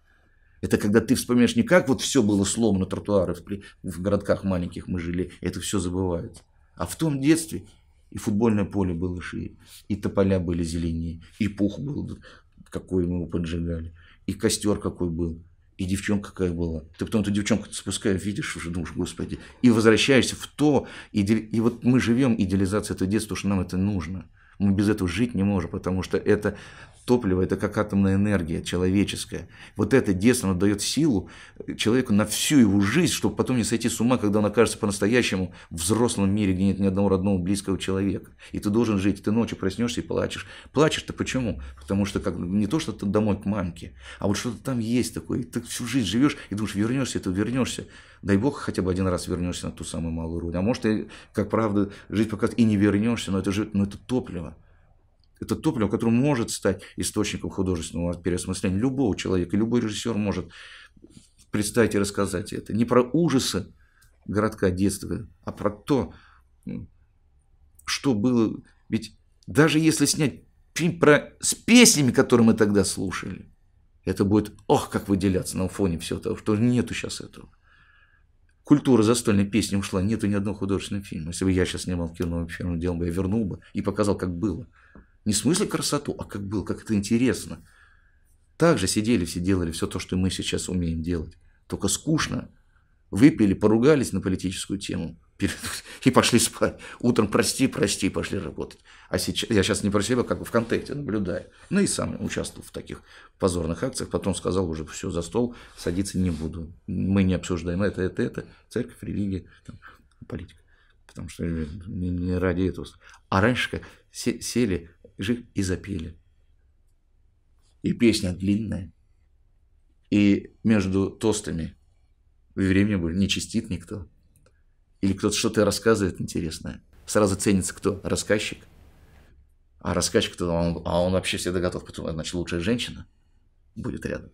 Это когда ты вспоминаешь не как вот все было сломано, тротуары в, при в городках маленьких мы жили, это все забывается. А в том детстве и футбольное поле было шире, и тополя были зеленее, и пух был, какой мы его поджигали, и костер какой был, и девчонка какая была. Ты потом эту девчонку спускаешь, видишь, уже думаешь, господи, и возвращаешься в то, и, и вот мы живем идеализацией этого детства, потому что нам это нужно. Мы без этого жить не можем, потому что это топливо – это как атомная энергия человеческая. Вот это детство оно дает силу человеку на всю его жизнь, чтобы потом не сойти с ума, когда он окажется по-настоящему в взрослом мире, где нет ни одного родного близкого человека. И ты должен жить, ты ночью проснешься и плачешь. Плачешь-то почему? Потому что как, не то, что ты домой к мамке, а вот что-то там есть такое. И ты всю жизнь живешь и думаешь, вернешься, ты вернешься. Дай бог, хотя бы один раз вернешься на ту самую малую родину. А может, и как правда, жить пока и не вернешься, но это, же, но это топливо. Это топливо, которое может стать источником художественного переосмысления. Любого человека, любой режиссер может представить и рассказать это. Не про ужасы городка детства, а про то, что было. Ведь даже если снять фильм про... с песнями, которые мы тогда слушали, это будет, ох, как выделяться на фоне всего того, что нету сейчас этого. Культура застольной песни ушла, нету ни одного художественного фильма. Если бы я сейчас снимал кино, фильм делал бы, я вернул бы и показал, как было. Не в смысле красоту, а как был, как это интересно. Так же сидели все, делали все то, что мы сейчас умеем делать. Только скучно. Выпили, поругались на политическую тему (laughs) и пошли спать. Утром прости, прости, пошли работать. А сейчас, я сейчас не про себя, как бы в контексте наблюдаю. Ну и сам участвовал в таких позорных акциях. Потом сказал уже, все, за стол садиться не буду. Мы не обсуждаем это, это, это. Церковь, религия, там, политика. Потому что э, не, не ради этого. А раньше как сели, и запели. И песня длинная. И между тостами время были не чистит никто. Или кто-то что-то рассказывает интересное. Сразу ценится кто? Рассказчик. А рассказчик-то, он, а он вообще всегда готов, потому значит, лучшая женщина будет рядом.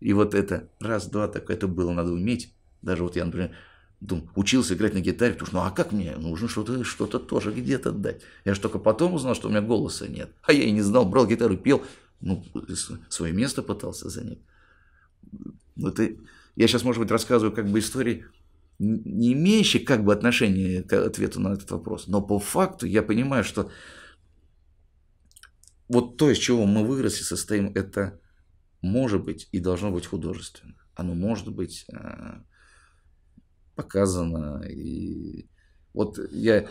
И вот это раз-два так это было надо уметь. Даже вот я, например, Думал, учился играть на гитаре, потому что, ну а как мне? Нужно что-то что -то тоже где-то дать. Я же только потом узнал, что у меня голоса нет. А я и не знал, брал гитару, пел, ну, свое место пытался занять. Ну, это... Я сейчас, может быть, рассказываю как бы истории, не имеющие как бы отношения к ответу на этот вопрос. Но по факту я понимаю, что вот то, из чего мы выросли, состоим, это может быть и должно быть художественно. Оно может быть а, показано. И вот я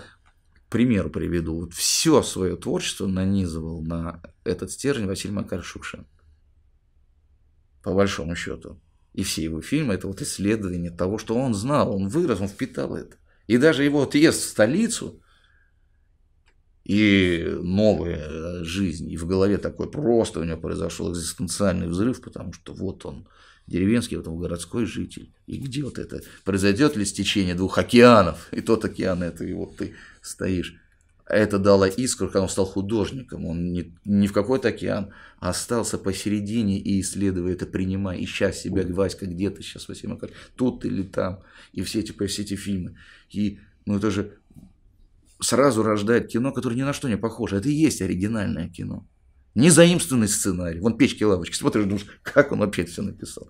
пример приведу. Вот все свое творчество нанизывал на этот стержень Василий Макар Шукшин. По большому счету. И все его фильмы – это вот исследование того, что он знал, он вырос, он впитал это. И даже его отъезд в столицу и новая жизнь, и в голове такой просто у него произошел экзистенциальный взрыв, потому что вот он, деревенский, потом городской житель. И где вот это? Произойдет ли стечение двух океанов? И тот океан, это и вот ты стоишь. А это дало искру, когда он стал художником. Он не, не в какой-то океан, а остался посередине и исследуя это, принимая, ища себя, Васька, где ты сейчас, Василий тут или там, и все эти, все эти фильмы. И, ну, это же сразу рождает кино, которое ни на что не похоже. Это и есть оригинальное кино незаимственный сценарий. Вон печки и лавочки. Смотришь, думаешь, как он вообще это все написал.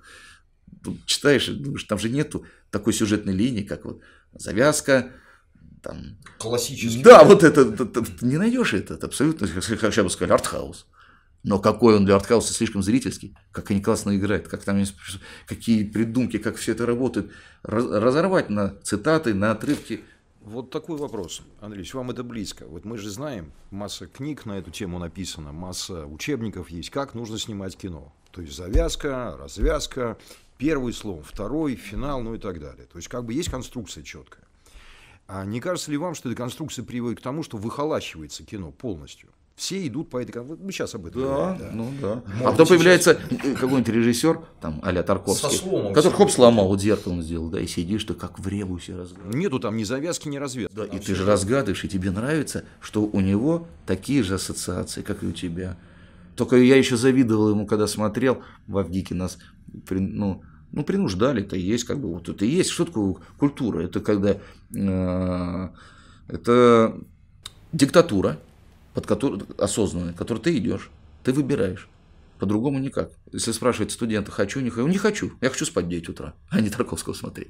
Тут читаешь, думаешь, там же нету такой сюжетной линии, как вот завязка, там... Классический. Да, вот это, это, это не найдешь это, это абсолютно, как я бы сказал, артхаус. Но какой он для артхауса слишком зрительский, как они классно играют, как там какие придумки, как все это работает. Разорвать на цитаты, на отрывки – вот такой вопрос, Андрей, вам это близко. Вот мы же знаем, масса книг на эту тему написана, масса учебников есть, как нужно снимать кино. То есть завязка, развязка, первый слом, второй, финал, ну и так далее. То есть как бы есть конструкция четкая. А не кажется ли вам, что эта конструкция приводит к тому, что выхолачивается кино полностью? все идут по этой... Мы сейчас об этом да, говорим. Да. Ну, да. а потом появляется э, какой-нибудь режиссер, там, а-ля Тарковский, который хоп сломал, вот он сделал, да, и сидишь ты как в реву разгадываешь. Нету там ни завязки, ни развязки. Да, и ты же разгадываешь, и тебе нравится, что у него такие же ассоциации, как и у тебя. Только я еще завидовал ему, когда смотрел, в Авгике нас, ну, ну, принуждали, это есть, как бы, вот это и есть. Что такое культура? Это когда... Э, это диктатура, под который, осознанный, который ты идешь, ты выбираешь. По-другому никак. Если спрашивает студента, хочу, не хочу, не хочу, я хочу спать в 9 утра, (laughs) а не Тарковского смотреть.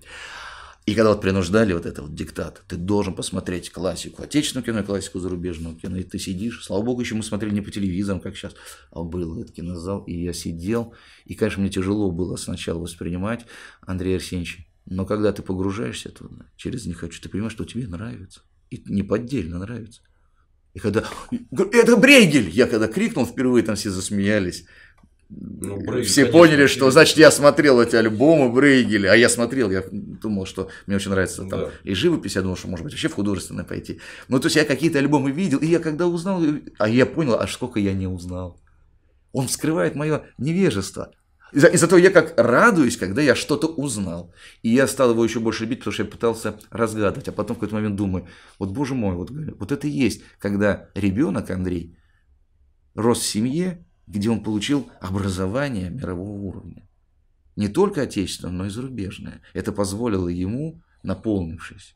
И когда вот принуждали вот этот вот диктат, ты должен посмотреть классику отечественного кино и классику зарубежного кино, и ты сидишь, слава богу, еще мы смотрели не по телевизорам, как сейчас, а был этот кинозал, и я сидел, и, конечно, мне тяжело было сначала воспринимать Андрея Арсеньевича, но когда ты погружаешься туда, через «не хочу», ты понимаешь, что тебе нравится, и неподдельно нравится. И когда, это Брейгель! Я когда крикнул впервые, там все засмеялись. Ну, э, Брейгель, все конечно, поняли, что значит я смотрел эти альбомы Брейгеля, а я смотрел, я думал, что мне очень нравится ну там да. и живопись, я думал, что может быть вообще в художественное пойти. Ну, то есть я какие-то альбомы видел, и я когда узнал, а я понял, а сколько я не узнал. Он вскрывает мое невежество. И, за, и зато я как радуюсь, когда я что-то узнал. И я стал его еще больше любить, потому что я пытался разгадывать. А потом в какой-то момент думаю, вот боже мой, вот, вот это и есть, когда ребенок Андрей рос в семье, где он получил образование мирового уровня. Не только отечественное, но и зарубежное. Это позволило ему, наполнившись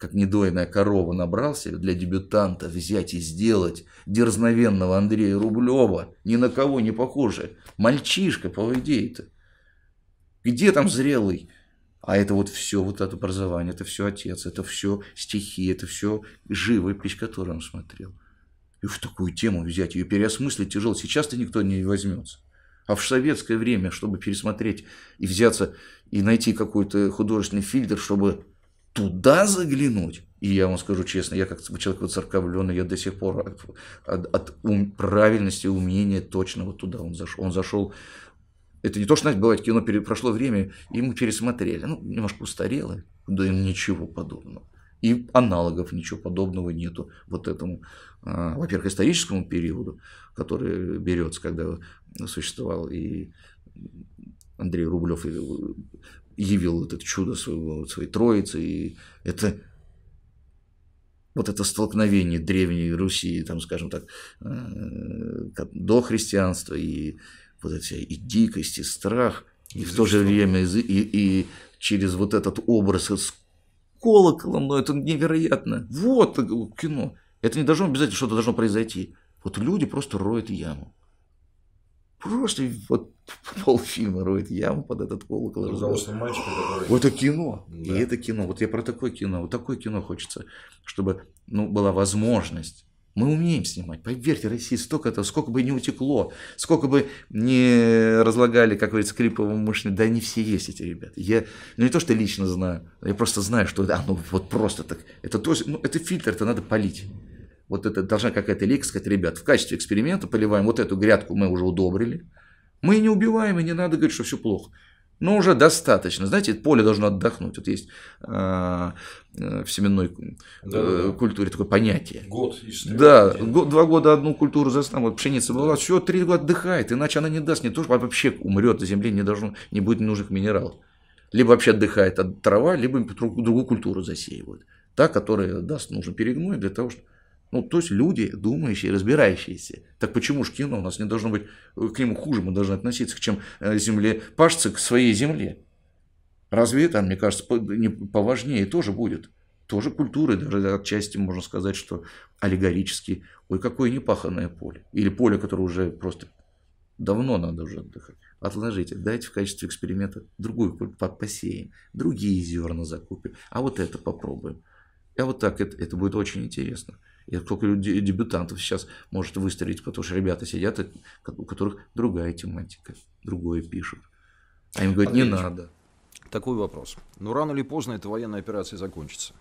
как недойная корова набрался для дебютанта взять и сделать дерзновенного Андрея Рублева, ни на кого не похоже. Мальчишка, по идее-то. Где там зрелый? А это вот все, вот это образование, это все отец, это все стихи, это все живопись, которую он смотрел. И в такую тему взять ее переосмыслить тяжело. Сейчас-то никто не возьмется. А в советское время, чтобы пересмотреть и взяться, и найти какой-то художественный фильтр, чтобы туда заглянуть, и я вам скажу честно, я как человек воцерковленный, я до сих пор от, от ум, правильности, умения точно вот туда он зашел. Он зашел это не то, что, знаете, бывает, кино прошло время, ему пересмотрели. Ну, немножко устарело, да и ничего подобного. И аналогов ничего подобного нету вот этому, а, во-первых, историческому периоду, который берется, когда существовал и Андрей Рублев и явил это чудо своего, своей Троицы. И это вот это столкновение Древней Руси, там, скажем так, э, до христианства и вот эти и дикость, и страх, и, и в то же время и, и через вот этот образ с колоколом, но это невероятно. Вот э, кино. Это не должно обязательно что-то должно произойти. Вот люди просто роют яму просто вот (laughs) полфильма роет яму под этот колокол. Потому что мальчик, который... это кино. Да. И это кино. Вот я про такое кино. Вот такое кино хочется, чтобы ну, была возможность. Мы умеем снимать. Поверьте, России столько этого, сколько бы не утекло, сколько бы не разлагали, как говорится, скриповым мышцы. Да не все есть, эти ребята. Я, ну не то, что лично знаю, я просто знаю, что оно вот просто так. Это тоже, ну это фильтр, это надо полить вот это должна какая-то лига сказать, ребят, в качестве эксперимента поливаем вот эту грядку, мы уже удобрили. Мы не убиваем, и не надо говорить, что все плохо. Но уже достаточно. Знаете, поле должно отдохнуть. Вот есть а, э, в семенной э, да, культуре да. такое понятие. Год. Да, год, два года одну культуру застану. Вот пшеница была, все, три года отдыхает, иначе она не даст, не то, что вообще умрет, земле не, должно, не будет нужных минералов. Либо вообще отдыхает от трава, либо другую культуру засеивают. Та, которая даст нужно перегной для того, чтобы ну, то есть люди, думающие, разбирающиеся. Так почему же кино у нас не должно быть, э, к нему хуже мы должны относиться, чем э, земле пашцы к своей земле? Разве это, мне кажется, не поважнее тоже будет? Тоже культуры, даже отчасти можно сказать, что аллегорически. Ой, какое непаханное поле. Или поле, которое уже просто давно надо уже отдыхать. Отложите, дайте в качестве эксперимента другую под посеем, другие зерна закупим, а вот это попробуем. А вот так это, это будет очень интересно. И сколько людей, дебютантов сейчас может выстрелить, потому что ребята сидят, э, у которых другая тематика, другое пишут. А им говорят, не надо. Такой вопрос. Ну, рано или поздно эта военная операция закончится.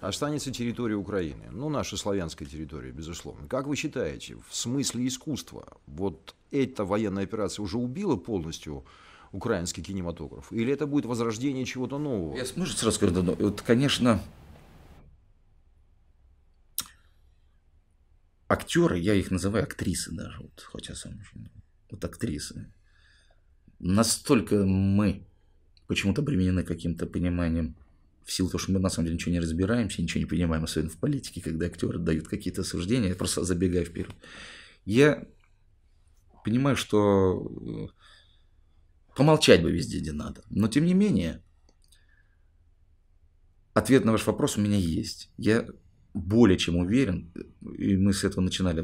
Останется территория Украины, ну, наша славянская территория, безусловно. Как вы считаете, в смысле искусства, вот эта военная операция уже убила полностью украинский кинематограф? Или это будет возрождение чего-то нового? Я смысл сразу скажу, вот, конечно, актеры, я их называю актрисы даже, вот, хотя сам вот актрисы. Настолько мы почему-то обременены каким-то пониманием в силу того, что мы на самом деле ничего не разбираемся, ничего не понимаем, особенно в политике, когда актеры дают какие-то суждения, я просто забегаю вперед. Я понимаю, что э, помолчать бы везде, где надо. Но тем не менее, ответ на ваш вопрос у меня есть. Я более чем уверен, и мы с этого начинали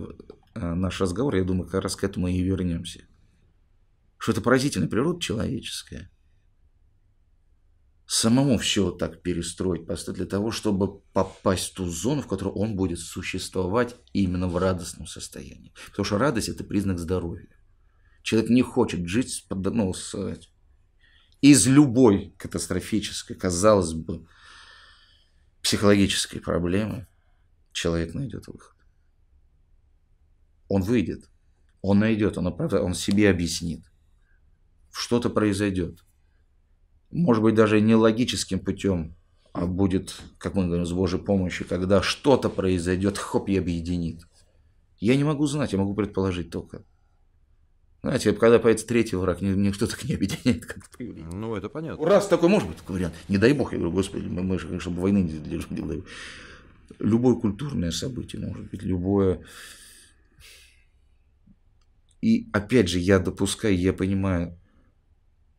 э, наш разговор, я думаю, как раз к этому и вернемся, что это поразительная природа человеческая. Самому все так перестроить, просто для того, чтобы попасть в ту зону, в которой он будет существовать именно в радостном состоянии. Потому что радость – это признак здоровья. Человек не хочет жить ну, с, из любой катастрофической, казалось бы, психологической проблемы – человек найдет выход. Он выйдет, он найдет, он, оправдает, он себе объяснит. Что-то произойдет. Может быть, даже не логическим путем, а будет, как мы говорим, с Божьей помощью, когда что-то произойдет, хоп, и объединит. Я не могу знать, я могу предположить только. Знаете, когда появится третий враг, никто так не объединяет, как ты Ну, это понятно. Раз такой может быть такой вариант. Не дай бог, я говорю, господи, мы, мы же, чтобы войны не для людей любое культурное событие, может быть, любое... И опять же, я допускаю, я понимаю,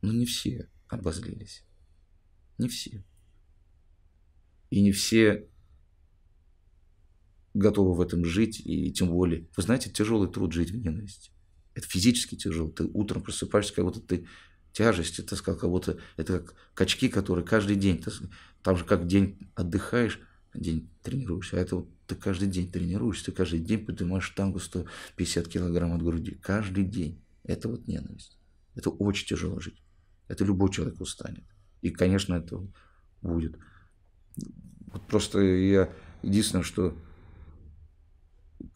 но ну, не все обозлились. Не все. И не все готовы в этом жить, и тем более. Вы знаете, тяжелый труд жить в ненависти. Это физически тяжело. Ты утром просыпаешься, как будто ты тяжесть, это как будто это как качки, которые каждый день, там же как день отдыхаешь, день тренируешься, а это вот ты каждый день тренируешься, ты каждый день поднимаешь штангу 150 килограмм от груди. Каждый день. Это вот ненависть. Это очень тяжело жить. Это любой человек устанет. И, конечно, это будет. Вот просто я... Единственное, что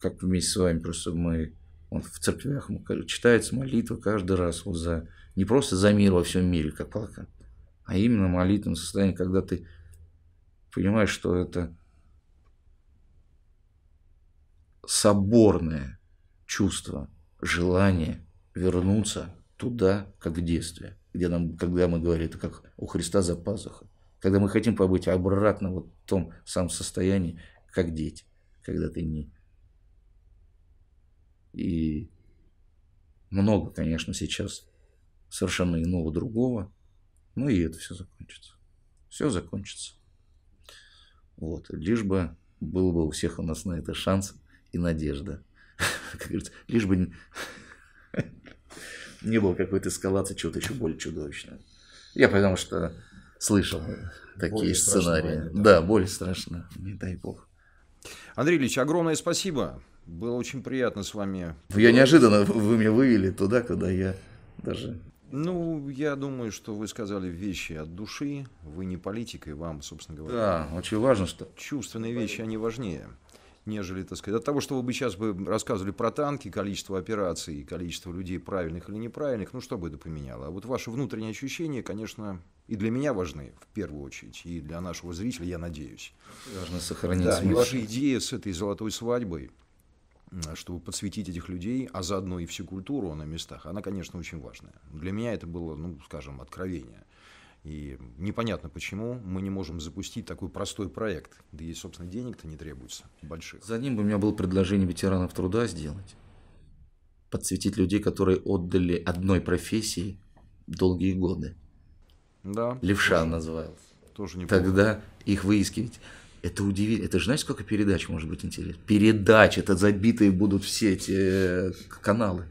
как вместе с вами просто мы он в церквях читается молитва каждый раз вот за не просто за мир во всем мире, как плакат, а именно молитвенное состоянии, когда ты понимаешь, что это соборное чувство, желание вернуться туда, как в детстве, где нам, когда мы говорим, это как у Христа за пазухой. Когда мы хотим побыть обратно вот в том самом состоянии, как дети, когда ты не... И много, конечно, сейчас совершенно иного другого, но и это все закончится. Все закончится. Вот. Лишь бы был бы у всех у нас на это шанс и надежда. (laughs) Как говорится, лишь бы не было какой-то эскалации чего-то еще более чудовищного. Я потому что слышал такие более сценарии. Да. да, боль страшна, не дай бог. Андрей Ильич, огромное спасибо. Было очень приятно с вами. Ну, я неожиданно, вы меня вывели туда, куда я даже ну, я думаю, что вы сказали вещи от души. Вы не политик, и вам, собственно говоря. Да, очень важно, что... Чувственные вещи, они важнее нежели, так сказать, от того, что вы бы сейчас бы рассказывали про танки, количество операций, количество людей правильных или неправильных, ну что бы это поменяло? А вот ваши внутренние ощущения, конечно, и для меня важны в первую очередь, и для нашего зрителя, я надеюсь. Важно сохранить. Да, и ваши идеи с этой золотой свадьбой, чтобы подсветить этих людей, а заодно и всю культуру на местах, она, конечно, очень важная. Для меня это было, ну, скажем, откровение. И непонятно, почему мы не можем запустить такой простой проект, да и, собственно, денег-то не требуется больших. За ним бы у меня было предложение ветеранов труда сделать. Подсветить людей, которые отдали одной профессии долгие годы. Да. Левша тоже, назывался. Тоже не. Тогда их выискивать. Это удивительно. Это же знаете, сколько передач может быть интересно? Передач, это забитые будут все эти э, каналы.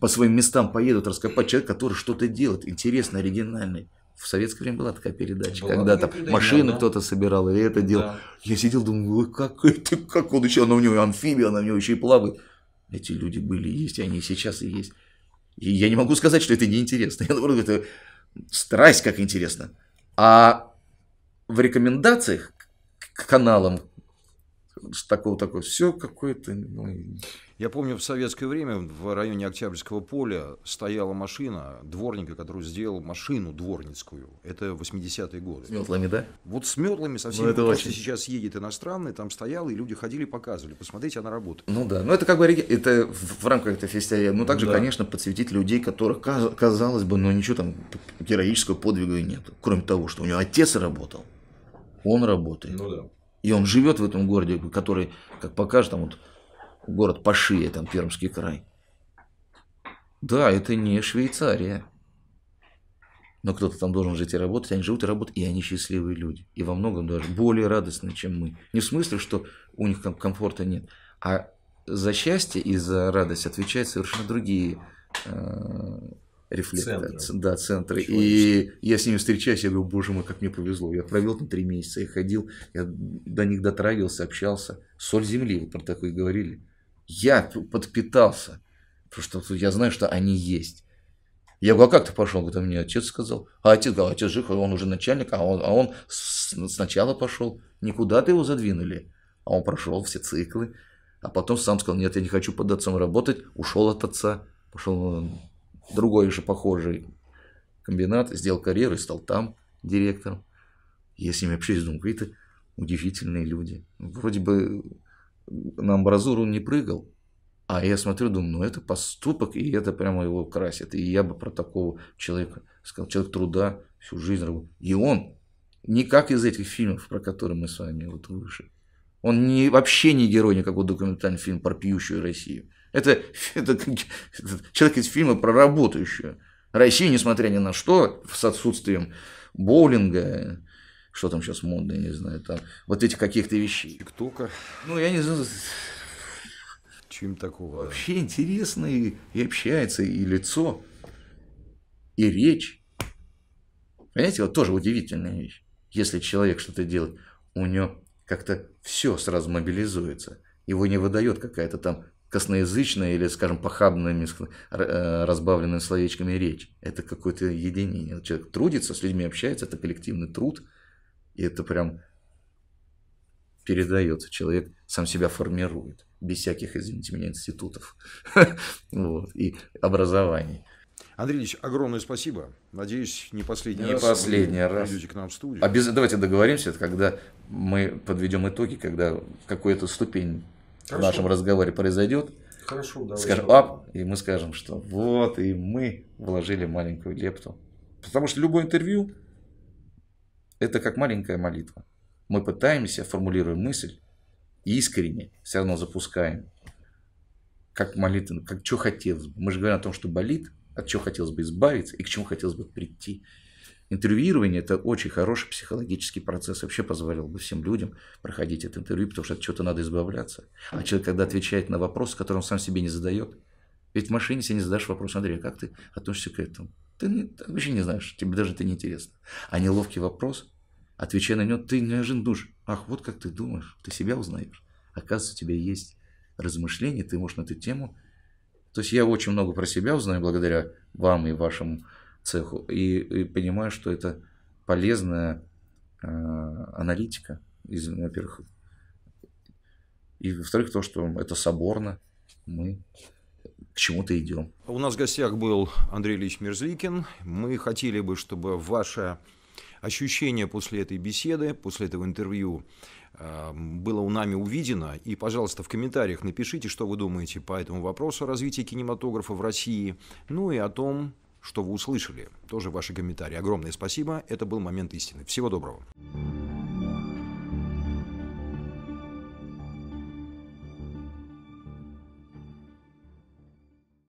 по своим местам поедут раскопать человек, который что-то делает, интересно, оригинальный. В советское время была такая передача, была когда-то машины да? кто-то собирал, или это делал. Да. Я сидел, думаю, как это, как он еще, она у него амфибия, она у него еще и плавает. Эти люди были, есть, они сейчас и есть. И я не могу сказать, что это неинтересно. (laughs) Я наоборот, это страсть как интересно. А в рекомендациях к каналам такого такое все какое-то. Ну... Я помню, в советское время в районе Октябрьского поля стояла машина дворника, который сделал машину дворницкую. Это 80-е годы. С метлами, да? Вот с метлами совсем. Ну, это очень... сейчас едет иностранный, там стоял, и люди ходили, показывали. Посмотрите, она работает. Ну да, ну это как бы это в рамках этой фестиваля. Ну также, да. конечно, подсветить людей, которых, казалось бы, ну ничего там героического подвига и нет, Кроме того, что у него отец работал он работает. Ну да. И он живет в этом городе, который, как покажет, там вот город Пашия, там Пермский край. Да, это не Швейцария. Но кто-то там должен жить и работать, они живут и работают, и они счастливые люди. И во многом даже более радостные, чем мы. Не в смысле, что у них там комфорта нет, а за счастье и за радость отвечают совершенно другие э, рефлектор, центры. да, центры. Чего и я с ними встречаюсь, я говорю, боже мой, как мне повезло. Я провел там три месяца, я ходил, я до них дотрагивался, общался. Соль земли, вот про такое говорили. Я подпитался, потому что я знаю, что они есть. Я говорю, а как ты пошел? Говорит, «А мне отец сказал. А отец говорит, «А отец жив, он уже начальник, а он, а он сначала пошел. никуда ты его задвинули. А он прошел все циклы. А потом сам сказал, нет, я не хочу под отцом работать. Ушел от отца, пошел другой же похожий комбинат, сделал карьеру и стал там директором. Я с ними общаюсь, думаю, какие-то удивительные люди. Вроде бы на амбразуру не прыгал, а я смотрю, думаю, ну это поступок, и это прямо его красит. И я бы про такого человека сказал, человек труда, всю жизнь работал. И он, никак из этих фильмов, про которые мы с вами вот выше, он не, вообще не герой никакого документального фильма про пьющую Россию. Это, это человек из фильма про работающую. Россия, несмотря ни на что, с отсутствием боулинга, что там сейчас модно, я не знаю, там, вот этих каких-то вещей. Тиктока. Ну, я не знаю. Чем такого? Вообще интересно, и, и общается, и лицо, и речь. Понимаете, вот тоже удивительная вещь. Если человек что-то делает, у него как-то все сразу мобилизуется. Его не выдает какая-то там косноязычная или, скажем, похабная, э, разбавленная словечками речь. Это какое-то единение. Человек трудится, с людьми общается, это коллективный труд, и это прям передается. Человек сам себя формирует, без всяких, извините меня, институтов (laughs) вот, и образований. Андрей Ильич, огромное спасибо. Надеюсь, не последний не раз. Не последний вы раз. Придете к нам в студию. Обяз... Давайте договоримся, когда мы подведем итоги, когда какую-то ступень Хорошо. в нашем разговоре произойдет. Хорошо, давай. Скажем ап, и мы скажем, что вот, и мы вложили маленькую лепту. Потому что любое интервью – это как маленькая молитва. Мы пытаемся, формулируем мысль, искренне все равно запускаем. Как молитва, как что хотелось бы. Мы же говорим о том, что болит, от чего хотелось бы избавиться и к чему хотелось бы прийти интервьюирование – это очень хороший психологический процесс. Вообще позволил бы всем людям проходить это интервью, потому что от чего-то надо избавляться. А человек, когда отвечает на вопрос, который он сам себе не задает, ведь в машине себе не задашь вопрос, Андрей, а как ты относишься к этому? Ты, не, ты вообще не знаешь, тебе даже это не интересно. А неловкий вопрос, отвечая на него, ты неожиданно думаешь, ах, вот как ты думаешь, ты себя узнаешь. Оказывается, у тебя есть размышления, ты можешь на эту тему. То есть я очень много про себя узнаю благодаря вам и вашему цеху и, и понимаю, что это полезная э, аналитика, из, во-первых. И, во-вторых, то, что это соборно, мы к чему-то идем. У нас в гостях был Андрей Ильич Мерзликин. Мы хотели бы, чтобы ваше ощущение после этой беседы, после этого интервью э, было у нами увидено. И, пожалуйста, в комментариях напишите, что вы думаете по этому вопросу развития кинематографа в России, ну и о том, что вы услышали. Тоже ваши комментарии. Огромное спасибо. Это был момент истины. Всего доброго.